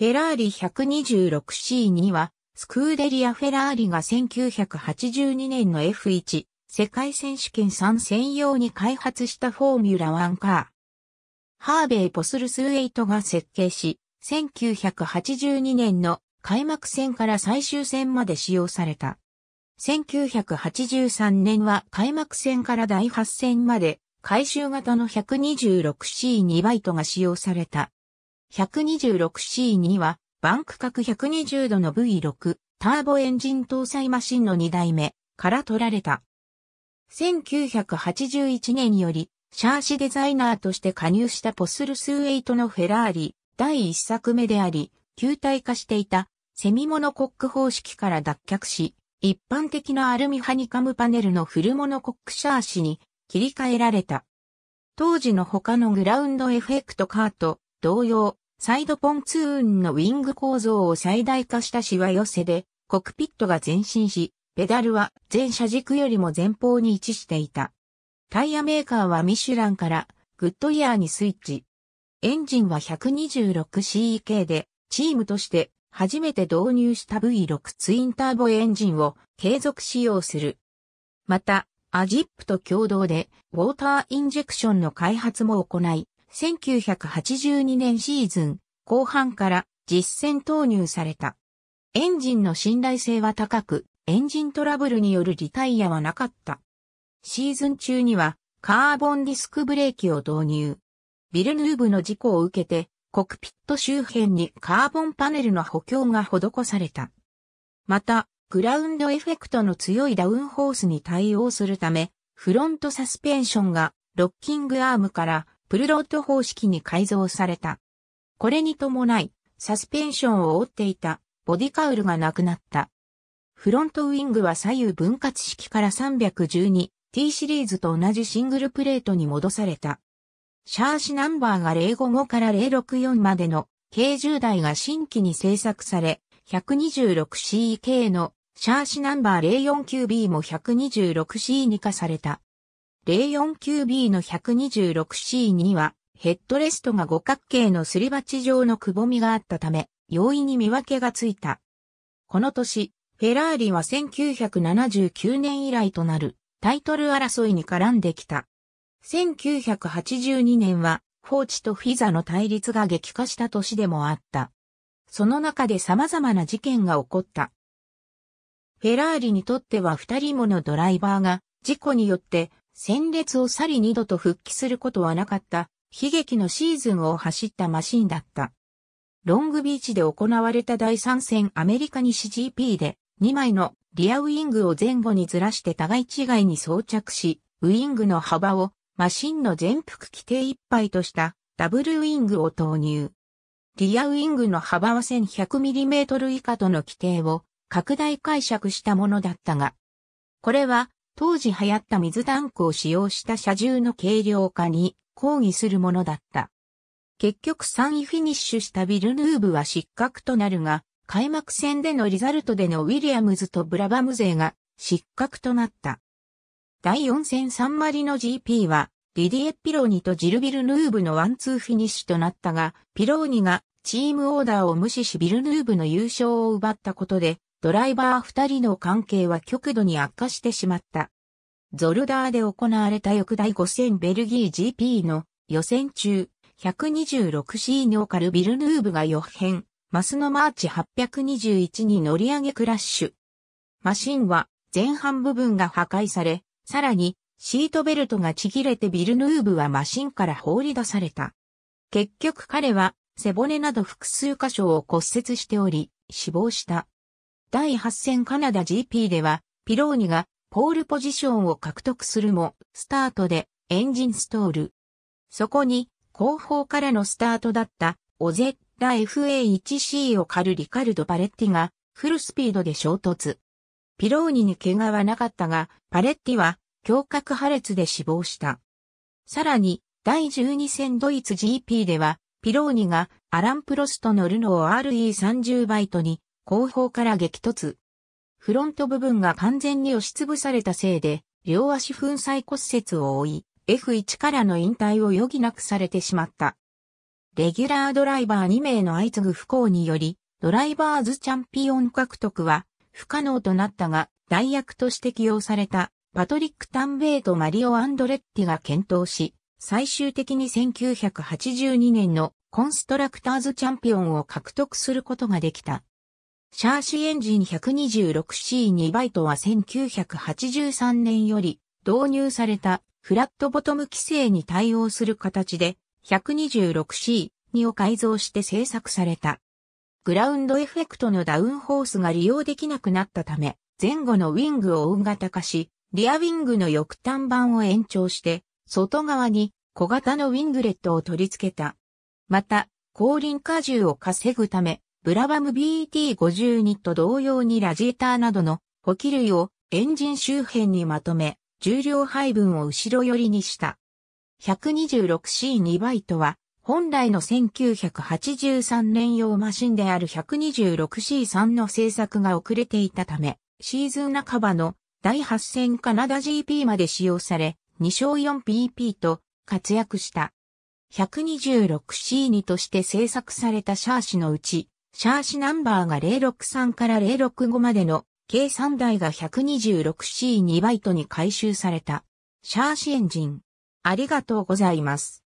フェラーリ 126C には、スクーデリア・フェラーリが1982年の F1 世界選手権3専用に開発したフォーミュラ1カー。ハーベイ・ポスルスウェイトが設計し、1982年の開幕戦から最終戦まで使用された。1983年は開幕戦から第8戦まで回収型の 126C2 バイトが使用された。126C には、バンク角120度の V6 ターボエンジン搭載マシンの2代目から取られた。1981年より、シャーシデザイナーとして加入したポスルスウエイトのフェラーリ、第1作目であり、球体化していた、セミモノコック方式から脱却し、一般的なアルミハニカムパネルのフルモノコックシャーシに切り替えられた。当時の他のグラウンドエフェクトカーと同様、サイドポンツーンのウィング構造を最大化したしわ寄せで、コクピットが前進し、ペダルは前車軸よりも前方に位置していた。タイヤメーカーはミシュランからグッドイヤーにスイッチ。エンジンは 126CEK で、チームとして初めて導入した V6 ツインターボエンジンを継続使用する。また、アジップと共同で、ウォーターインジェクションの開発も行い、1982年シーズン後半から実戦投入された。エンジンの信頼性は高く、エンジントラブルによるリタイアはなかった。シーズン中にはカーボンディスクブレーキを導入。ビルヌーブの事故を受けて、コクピット周辺にカーボンパネルの補強が施された。また、グラウンドエフェクトの強いダウンホースに対応するため、フロントサスペンションがロッキングアームからプルロット方式に改造された。これに伴い、サスペンションを覆っていたボディカウルがなくなった。フロントウィングは左右分割式から 312T シリーズと同じシングルプレートに戻された。シャーシナンバーが055から064までの計10台が新規に製作され、126CK のシャーシナンバー 049B も 126C に化された。049B の 126C には、ヘッドレストが五角形のすり鉢状のくぼみがあったため、容易に見分けがついた。この年、フェラーリは1979年以来となるタイトル争いに絡んできた。1982年は、フォーチとフィザの対立が激化した年でもあった。その中で様々な事件が起こった。フェラーリにとっては二人ものドライバーが事故によって戦列を去り二度と復帰することはなかった悲劇のシーズンを走ったマシンだった。ロングビーチで行われた第3戦アメリカ西 GP で2枚のリアウィングを前後にずらして互い違いに装着し、ウィングの幅をマシンの全幅規定いっぱいとしたダブルウィングを投入。リアウィングの幅は 1100mm 以下との規定を拡大解釈したものだったが、これは当時流行った水タンクを使用した車重の軽量化に抗議するものだった。結局3位フィニッシュしたビルヌーブは失格となるが、開幕戦でのリザルトでのウィリアムズとブラバム勢が失格となった。第4戦サンマリの GP は、リディエ・ピローニとジル・ビルヌーブのワンツーフィニッシュとなったが、ピローニがチームオーダーを無視しビルヌーブの優勝を奪ったことで、ドライバー二人の関係は極度に悪化してしまった。ゾルダーで行われた翌第5000ベルギー GP の予選中、126C ニョーカルビルヌーブが予編、マスのマーチ821に乗り上げクラッシュ。マシンは前半部分が破壊され、さらにシートベルトがちぎれてビルヌーブはマシンから放り出された。結局彼は背骨など複数箇所を骨折しており、死亡した。第8戦カナダ GP では、ピローニがポールポジションを獲得するも、スタートでエンジンストール。そこに、後方からのスタートだったオゼッラ FA1C を狩るリカルド・パレッティがフルスピードで衝突。ピローニに怪我はなかったが、パレッティは胸郭破裂で死亡した。さらに、第12戦ドイツ GP では、ピローニがアラン・プロストのルノー RE30 バイトに後方から激突。フロント部分が完全に押しつぶされたせいで、両足粉砕骨折を負い、F1 からの引退を余儀なくされてしまった。レギュラードライバー2名の相次ぐ不幸により、ドライバーズチャンピオン獲得は不可能となったが、代役として起用されたパトリック・タンベイとマリオ・アンドレッティが検討し、最終的に1982年のコンストラクターズチャンピオンを獲得することができた。シャーシエンジン 126C2 バイトは1983年より導入されたフラットボトム規制に対応する形で 126C2 を改造して製作された。グラウンドエフェクトのダウンホースが利用できなくなったため、前後のウィングを大型化し、リアウィングの翼端板を延長して、外側に小型のウィングレットを取り付けた。また、後輪荷重を稼ぐため、ブラバム BT52 と同様にラジエーターなどの補給類をエンジン周辺にまとめ、重量配分を後ろ寄りにした。126C2 バイトは、本来の1983年用マシンである 126C3 の製作が遅れていたため、シーズン半ばの第8戦カナダ GP まで使用され、2勝 4PP と活躍した。126C2 として製作されたシャーシのうち、シャーシナンバーが063から065までの計3台が 126C2 バイトに回収された。シャーシエンジン。ありがとうございます。